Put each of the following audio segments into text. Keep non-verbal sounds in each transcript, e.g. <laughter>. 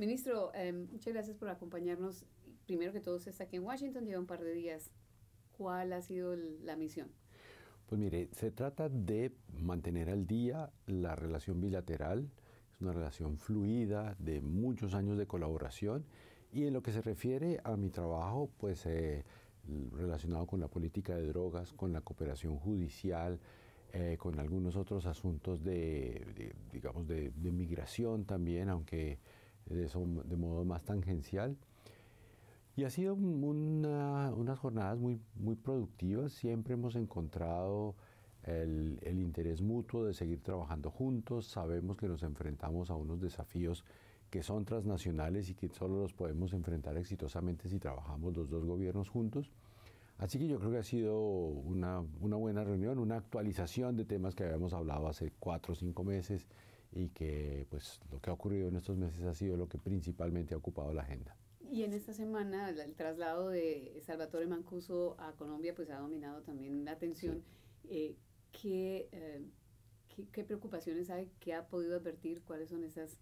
Ministro, em, muchas gracias por acompañarnos. Primero que todo, usted está aquí en Washington, lleva un par de días. ¿Cuál ha sido la misión? Pues mire, se trata de mantener al día la relación bilateral, es una relación fluida de muchos años de colaboración y en lo que se refiere a mi trabajo, pues eh, relacionado con la política de drogas, con la cooperación judicial, eh, con algunos otros asuntos de, digamos, de migración también, aunque eh, de, modo más tangencial. Y ha sido una, unas jornadas muy, muy productivas, siempre hemos encontrado el, interés mutuo de seguir trabajando juntos, sabemos que nos enfrentamos a unos desafíos que son transnacionales y que solo los podemos enfrentar exitosamente si trabajamos los dos gobiernos juntos. Así que yo creo que ha sido una buena reunión, una actualización de temas que habíamos hablado hace cuatro o cinco meses y que pues lo que ha ocurrido en estos meses ha sido lo que principalmente ha ocupado la agenda. Y en esta semana el traslado de Salvatore Mancuso a Colombia pues ha dominado también la atención. Eh, eh, ¿qué, ¿qué, preocupaciones hay? ¿Qué ha podido advertir? ¿Cuáles son esas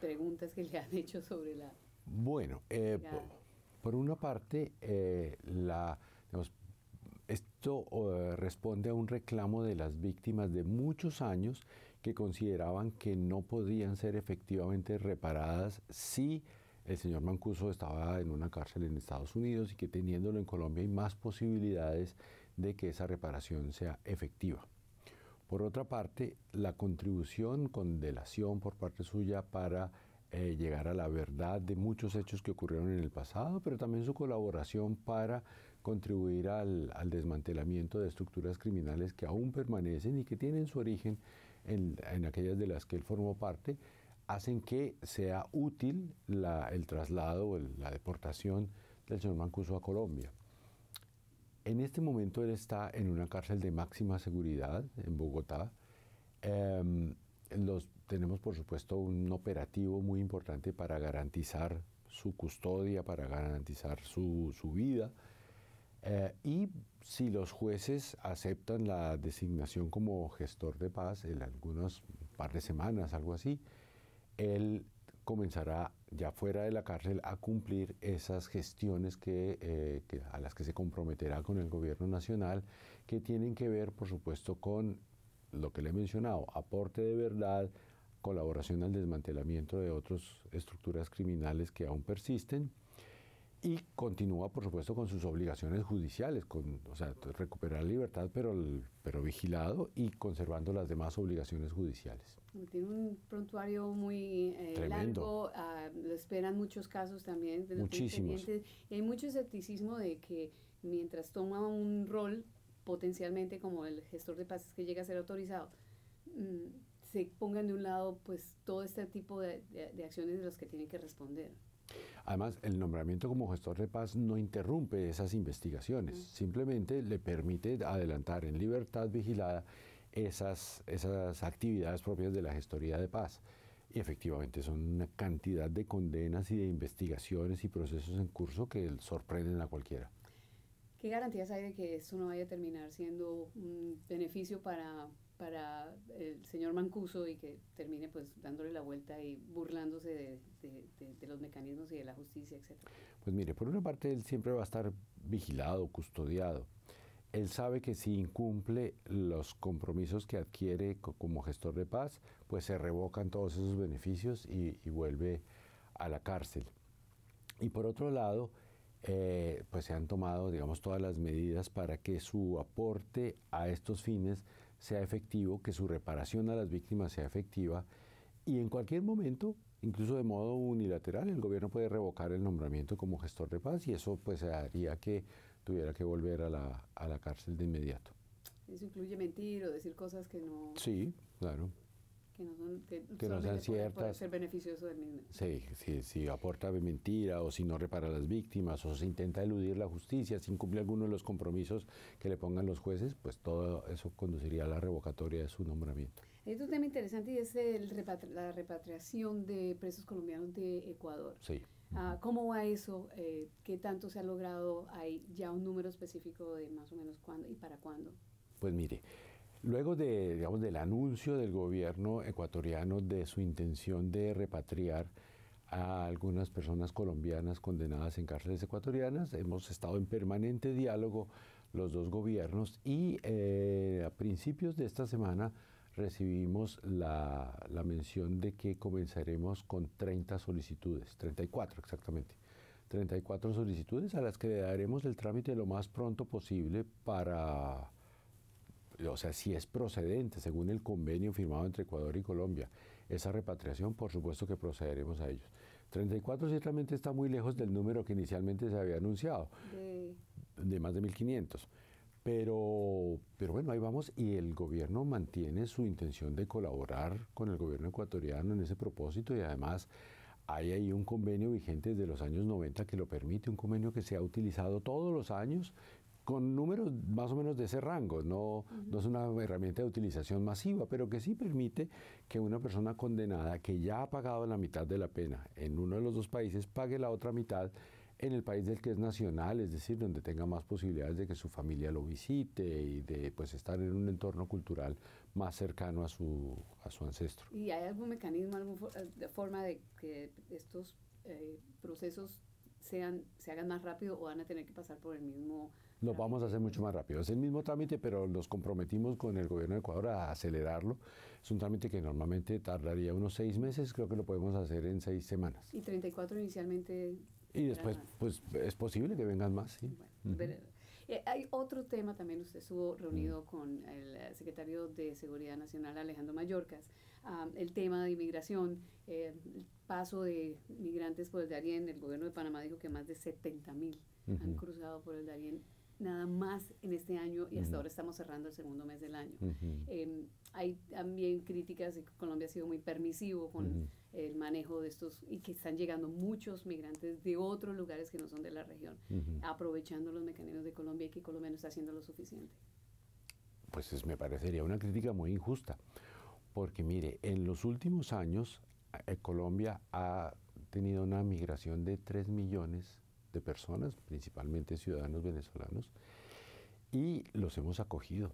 preguntas que le han hecho sobre la... Bueno, eh, Por, una parte, la, esto responde a un reclamo de las víctimas de muchos años que consideraban que no podían ser efectivamente reparadas si el señor Mancuso estaba en una cárcel en Estados Unidos y que teniéndolo en Colombia hay más posibilidades de que esa reparación sea efectiva. Por otra parte, la contribución con delación por parte suya para eh, llegar a la verdad de muchos hechos que ocurrieron en el pasado, pero también su colaboración para contribuir al, al desmantelamiento de estructuras criminales que aún permanecen y que tienen su origen en, aquellas de las que él formó parte, hacen que sea útil el traslado o la deportación del señor Mancuso a Colombia. En este momento él está en una cárcel de máxima seguridad en Bogotá. Em, tenemos, por supuesto, un operativo muy importante para garantizar su custodia, para garantizar su vida. Eh, y si los jueces aceptan la designación como gestor de paz en algunos par de semanas, algo así, él comenzará ya fuera de la cárcel a cumplir esas gestiones eh, a las que se comprometerá con el gobierno nacional, que tienen que ver, por supuesto, con lo que le he mencionado, aporte de verdad, colaboración al desmantelamiento de otras estructuras criminales que aún persisten y continúa, por supuesto, con sus obligaciones judiciales, con, o sea, recuperar libertad, pero, pero vigilado y conservando las demás obligaciones judiciales. Tiene un prontuario muy eh, largo, ah, lo esperan muchos casos también. De Muchísimos. hay mucho escepticismo de que mientras toma un rol potencialmente como el gestor de pases que llega a ser autorizado, mm, se pongan de un lado pues todo este tipo de, acciones de las que tienen que responder. Además, el nombramiento como gestor de paz no interrumpe esas investigaciones, simplemente le permite adelantar en libertad vigilada esas, esas actividades propias de la gestoría de paz. Y efectivamente son una cantidad de condenas y de investigaciones y procesos en curso que sorprenden a cualquiera. ¿Qué garantías hay de que esto no vaya a terminar siendo un beneficio para para el señor Mancuso y que termine pues dándole la vuelta y burlándose de, de, de, los mecanismos y de la justicia, etc. Pues mire, por una parte él siempre va a estar vigilado, custodiado. Él sabe que si incumple los compromisos que adquiere como gestor de paz, pues se revocan todos esos beneficios y, vuelve a la cárcel. Y por otro lado, eh, pues se han tomado, digamos, todas las medidas para que su aporte a estos fines sea efectivo, que su reparación a las víctimas sea efectiva y en cualquier momento, incluso de modo unilateral, el gobierno puede revocar el nombramiento como gestor de paz y eso pues haría que tuviera que volver a la, a la cárcel de inmediato. Eso incluye mentir o decir cosas que no... Sí, claro que no son, que que no sean ciertas. ser beneficioso del mismo. Sí, sí, si aporta mentira o si no repara a las víctimas o se intenta eludir la justicia, si incumple alguno de los compromisos que le pongan los jueces, pues todo eso conduciría a la revocatoria de su nombramiento. Hay un tema interesante y es el la repatriación de presos colombianos de Ecuador. Sí. Ah, ¿Cómo va eso? Eh, ¿Qué tanto se ha logrado? ¿Hay ya un número específico de más o menos cuándo y para cuándo? Pues mire, Luego de, digamos, del anuncio del gobierno ecuatoriano de su intención de repatriar a algunas personas colombianas condenadas en cárceles ecuatorianas, hemos estado en permanente diálogo los dos gobiernos y eh, a principios de esta semana recibimos la, la mención de que comenzaremos con 30 solicitudes, 34 exactamente, 34 solicitudes a las que le daremos el trámite lo más pronto posible para o sea, si es procedente, según el convenio firmado entre Ecuador y Colombia, esa repatriación, por supuesto que procederemos a ellos. 34 ciertamente está muy lejos del número que inicialmente se había anunciado, de, más de 1.500. Pero, pero bueno, ahí vamos y el gobierno mantiene su intención de colaborar con el gobierno ecuatoriano en ese propósito y además hay ahí un convenio vigente desde los años 90 que lo permite, un convenio que se ha utilizado todos los años con números más o menos de ese rango. No, no es una herramienta de utilización masiva, pero que sí permite que una persona condenada que ya ha pagado la mitad de la pena en uno de los dos países pague la otra mitad en el país del que es nacional, es decir, donde tenga más posibilidades de que su familia lo visite y de pues estar en un entorno cultural más cercano a su, a ancestro. ¿Y hay algún mecanismo, alguna eh, forma de que estos eh, procesos sean, se hagan más rápido o van a tener que pasar por el mismo... Lo vamos a hacer mucho más rápido. Es el mismo trámite, pero nos comprometimos con el gobierno de Ecuador a acelerarlo. Es un trámite que normalmente tardaría unos seis meses, creo que lo podemos hacer en seis semanas. ¿Y 34 inicialmente? Y después, pues es posible que vengan más, sí. Eh, hay otro tema también, usted estuvo reunido mm. con el eh, secretario de Seguridad Nacional, Alejandro Mallorcas, el tema de inmigración, eh, el paso de migrantes por el Darién. El gobierno de Panamá dijo que más de 70 mil han cruzado por el Darién nada más en este año y hasta ahora estamos cerrando el segundo mes del año. Em, hay también críticas de que Colombia ha sido muy permisivo con el manejo de estos y que están llegando muchos migrantes de otros lugares que no son de la región, aprovechando los mecanismos de Colombia y que Colombia no está haciendo lo suficiente. Pues me parecería una crítica muy injusta porque mire, en los últimos años eh, Colombia ha tenido una migración de 3 millones de personas, principalmente ciudadanos venezolanos, y los hemos acogido.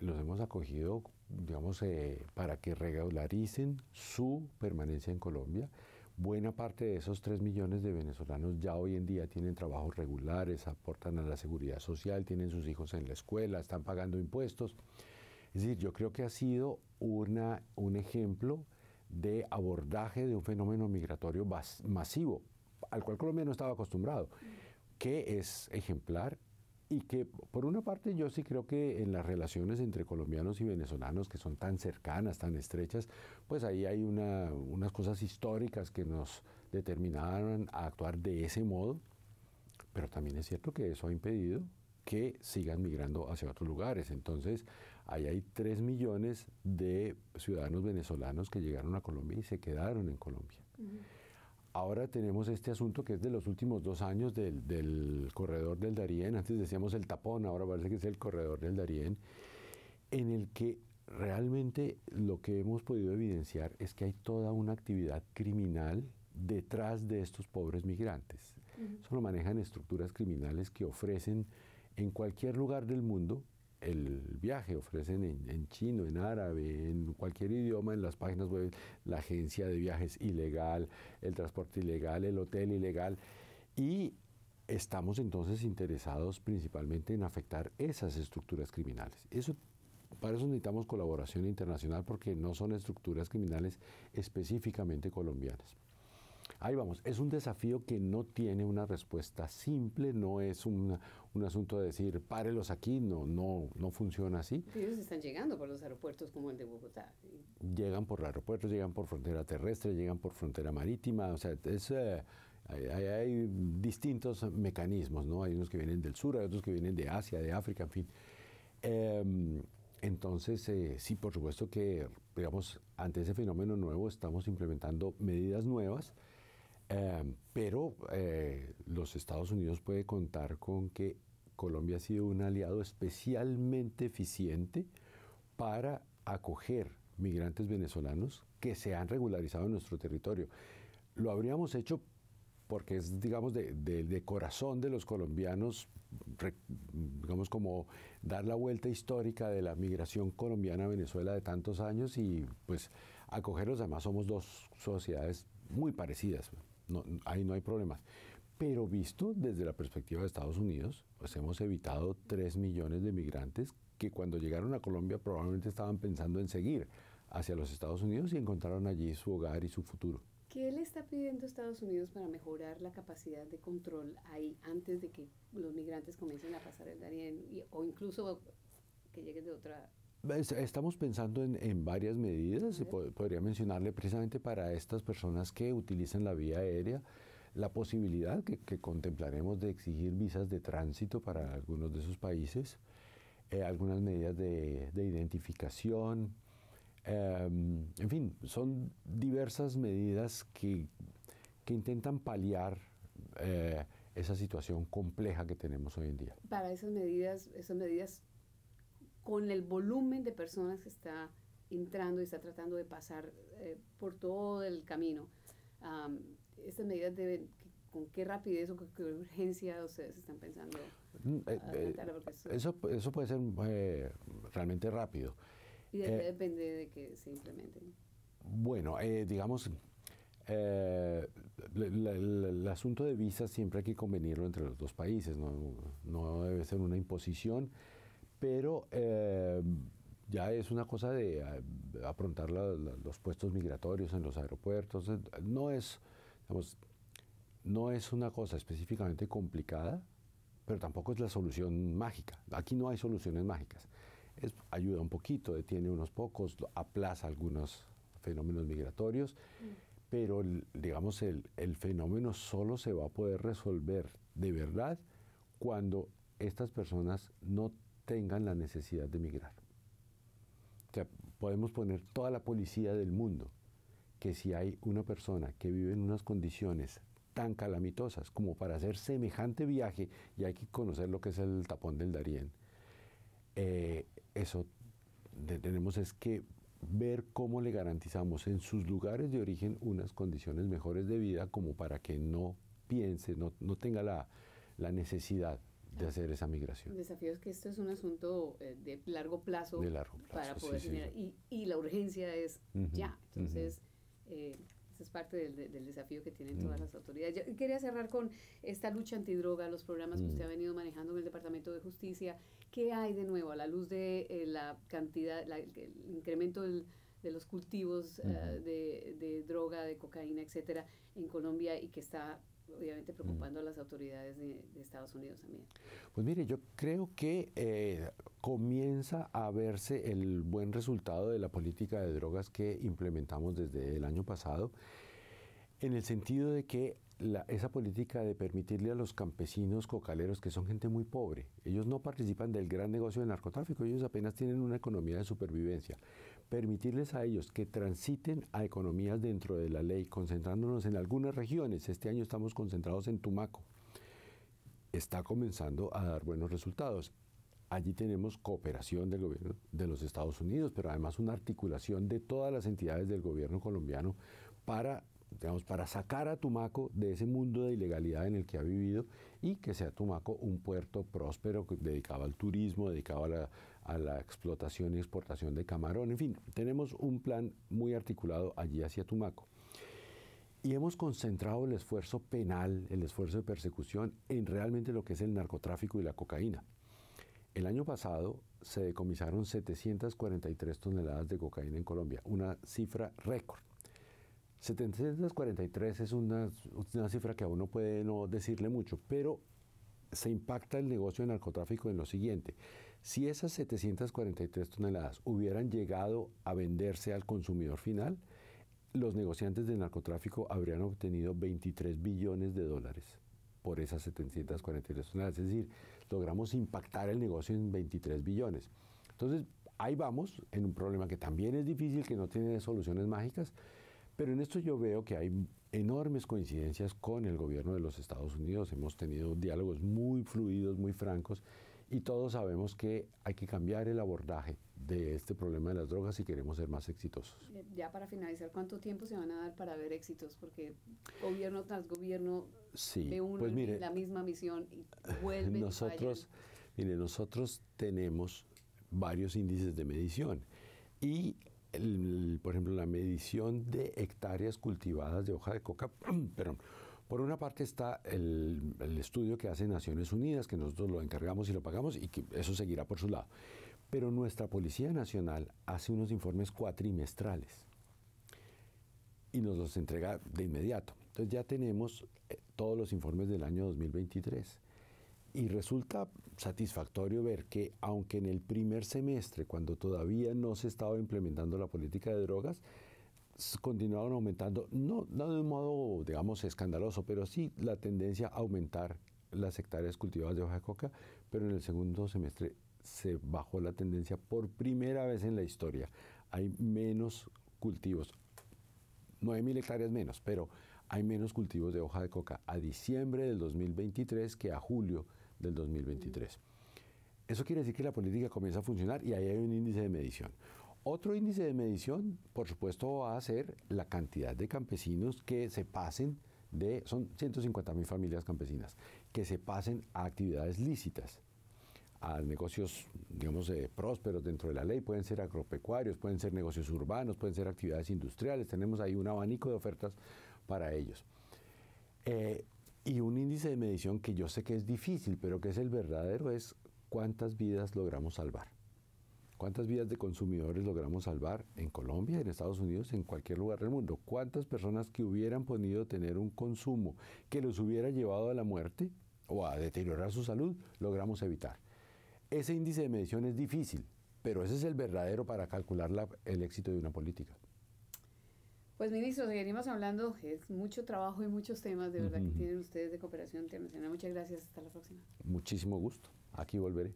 Los hemos acogido, digamos, eh, para que regularicen su permanencia en Colombia. Buena parte de esos 3 millones de venezolanos ya hoy en día tienen trabajos regulares, aportan a la seguridad social, tienen sus hijos en la escuela, están pagando impuestos. Es decir, yo creo que ha sido una, un ejemplo de abordaje de un fenómeno migratorio masivo, al cual Colombia no estaba acostumbrado, que es ejemplar y que por una parte yo sí creo que en las relaciones entre colombianos y venezolanos que son tan cercanas, tan estrechas, pues ahí hay unas cosas históricas que nos determinaron a actuar de ese modo, pero también es cierto que eso ha impedido que sigan migrando hacia otros lugares. Entonces Ahí hay 3 millones de ciudadanos venezolanos que llegaron a Colombia y se quedaron en Colombia. Ahora tenemos este asunto que es de los últimos dos años del, corredor del Darién. Antes decíamos el tapón, ahora parece que es el corredor del Darién, en el que realmente lo que hemos podido evidenciar es que hay toda una actividad criminal detrás de estos pobres migrantes. Eso lo manejan estructuras criminales que ofrecen en cualquier lugar del mundo el viaje, ofrecen en, chino, en árabe, en cualquier idioma, en las páginas web, la agencia de viajes ilegal, el transporte ilegal, el hotel ilegal. Y estamos entonces interesados principalmente en afectar esas estructuras criminales. para eso necesitamos colaboración internacional porque no son estructuras criminales específicamente colombianas. Ahí vamos, es un desafío que no tiene una respuesta simple, no es un, un asunto de decir, párelos aquí, no, no, no funciona así. Ellos están llegando por los aeropuertos como el de Bogotá. Llegan por aeropuertos, llegan por frontera terrestre, llegan por frontera marítima, o sea, eh, hay, distintos mecanismos, ¿no? Hay unos que vienen del sur, hay otros que vienen de Asia, de África, en fin. Em, entonces, eh, sí, por supuesto que, digamos, ante ese fenómeno nuevo estamos implementando medidas nuevas Em, pero eh, los Estados Unidos puede contar con que Colombia ha sido un aliado especialmente eficiente para acoger migrantes venezolanos que se han regularizado en nuestro territorio. Lo habríamos hecho porque es, digamos, de, corazón de los colombianos, digamos, como dar la vuelta histórica de la migración colombiana a Venezuela de tantos años y pues acogerlos, además somos dos sociedades muy parecidas ahí no hay problemas. Pero visto desde la perspectiva de Estados Unidos, pues hemos evitado 3 millones de migrantes que cuando llegaron a Colombia probablemente estaban pensando en seguir hacia los Estados Unidos y encontraron allí su hogar y su futuro. ¿Qué le está pidiendo Estados Unidos para mejorar la capacidad de control ahí antes de que los migrantes comiencen a pasar el Darién o incluso que lleguen de otra pues, estamos pensando en, varias medidas, podría mencionarle precisamente para estas personas que utilizan la vía aérea la posibilidad que, contemplaremos de exigir visas de tránsito para algunos de esos países, eh, algunas medidas de, identificación, em, en fin, son diversas medidas que, que intentan paliar eh, esa situación compleja que tenemos hoy en día. Para esas medidas, esas medidas con el volumen de personas que está entrando y está tratando de pasar eh, por todo el camino. estas medidas deben, ¿con qué rapidez o con qué urgencia se están pensando? Mm, eh, eh, eso, eso puede ser realmente rápido. ¿Y de qué depende de que se implementen? Bueno, digamos, el, asunto de visas siempre hay que convenirlo entre los dos países, no debe ser una imposición, pero eh, ya es una cosa de eh, afrontar los puestos migratorios en los aeropuertos. No es, digamos, no es una cosa específicamente complicada, pero tampoco es la solución mágica. Aquí no hay soluciones mágicas. Es, ayuda un poquito, detiene unos pocos, aplaza algunos fenómenos migratorios, mm. pero digamos el, el fenómeno solo se va a poder resolver de verdad cuando estas personas no tengan la necesidad de migrar. O sea, podemos poner toda la policía del mundo que si hay una persona que vive en unas condiciones tan calamitosas como para hacer semejante viaje, y hay que conocer lo que es el tapón del Darién, eh, eso tenemos es que ver cómo le garantizamos en sus lugares de origen unas condiciones mejores de vida como para que no piense, no, no tenga la, la necesidad de hacer esa migración. El desafío es que esto es un asunto eh, de largo plazo, de largo plazo para poder generar, Y, y, la urgencia es ya. Entonces, eh, es parte del, del, desafío que tienen todas mm. las autoridades. Yo quería cerrar con esta lucha antidroga, los programas que mm. usted ha venido manejando en el Departamento de Justicia. ¿Qué hay de nuevo a la luz de eh, la cantidad, el incremento de los cultivos de, de, droga, de cocaína, etcétera, en Colombia y que está obviamente mm. preocupando a las autoridades de, Estados Unidos también. Pues mire, yo creo que eh, comienza a verse el buen resultado de la política de drogas que implementamos desde el año pasado, en el sentido de que esa política de permitirle a los campesinos cocaleros, que son gente muy pobre, ellos no participan del gran negocio del narcotráfico, ellos apenas tienen una economía de supervivencia, permitirles a ellos que transiten a economías dentro de la ley, concentrándonos en algunas regiones. Este año estamos concentrados en Tumaco. Está comenzando a dar buenos resultados. Allí tenemos cooperación del gobierno de los Estados Unidos, pero además una articulación de todas las entidades del gobierno colombiano para, digamos, para sacar a Tumaco de ese mundo de ilegalidad en el que ha vivido y que sea Tumaco un puerto próspero dedicado al turismo, dedicado a la a la explotación y exportación de camarón. En fin, tenemos un plan muy articulado allí hacia Tumaco. Y hemos concentrado el esfuerzo penal, el esfuerzo de persecución en realmente lo que es el narcotráfico y la cocaína. El año pasado se decomisaron 743 toneladas de cocaína en Colombia, una cifra récord. 743 es una, cifra que a uno puede no decirle mucho, pero se impacta el negocio de narcotráfico en lo siguiente. Si esas 743 toneladas hubieran llegado a venderse al consumidor final, los negociantes de narcotráfico habrían obtenido 23 billones de dólares por esas 743 toneladas. Es decir, logramos impactar el negocio en 23 billones. Entonces, ahí vamos en un problema que también es difícil, que no tiene soluciones mágicas, pero en esto yo veo que hay enormes coincidencias con el gobierno de los Estados Unidos. Hemos tenido diálogos muy fluidos, muy francos, y todos sabemos que hay que cambiar el abordaje de este problema de las drogas si queremos ser más exitosos. Eh, ya para finalizar, ¿cuánto tiempo se van a dar para ver éxitos? Porque gobierno tras gobierno sí, de uno pues la misma misión y vuelven nosotros, mire, nosotros tenemos varios índices de medición y por ejemplo la medición de hectáreas cultivadas de hoja de coca, <clears throat> perdón, por una parte está el, estudio que hace Naciones Unidas, que nosotros lo encargamos y lo pagamos y eso seguirá por su lado. Pero nuestra Policía Nacional hace unos informes cuatrimestrales y nos los entrega de inmediato. Entonces ya tenemos eh, todos los informes del año 2023. Y resulta satisfactorio ver que aunque en el primer semestre, cuando todavía no se estaba implementando la política de drogas, continuaron aumentando, no, no de un modo, digamos, escandaloso, pero sí la tendencia a aumentar las hectáreas cultivadas de hoja de coca, pero en el segundo semestre se bajó la tendencia por primera vez en la historia. Hay menos cultivos, 9.000 hectáreas menos, pero hay menos cultivos de hoja de coca a diciembre del 2023 que a julio del 2023. Eso quiere decir que la política comienza a funcionar y ahí hay un índice de medición. Otro índice de medición, por supuesto, va a ser la cantidad de campesinos que se pasen de, son 150 mil familias campesinas, que se pasen a actividades lícitas, a negocios, digamos, eh, prósperos dentro de la ley, pueden ser agropecuarios, pueden ser negocios urbanos, pueden ser actividades industriales, tenemos ahí un abanico de ofertas para ellos. Eh, y un índice de medición que yo sé que es difícil, pero que es el verdadero, es cuántas vidas logramos salvar. ¿Cuántas vidas de consumidores logramos salvar en Colombia, en Estados Unidos, en cualquier lugar del mundo? ¿Cuántas personas que hubieran podido tener un consumo que los hubiera llevado a la muerte o a deteriorar su salud, logramos evitar? Ese índice de medición es difícil, pero ese es el verdadero para calcular el éxito de una política. Pues ministro, seguiremos hablando, es mucho trabajo y muchos temas de verdad que tienen ustedes de cooperación internacional. Muchas gracias, hasta la próxima. Muchísimo gusto, aquí volveré.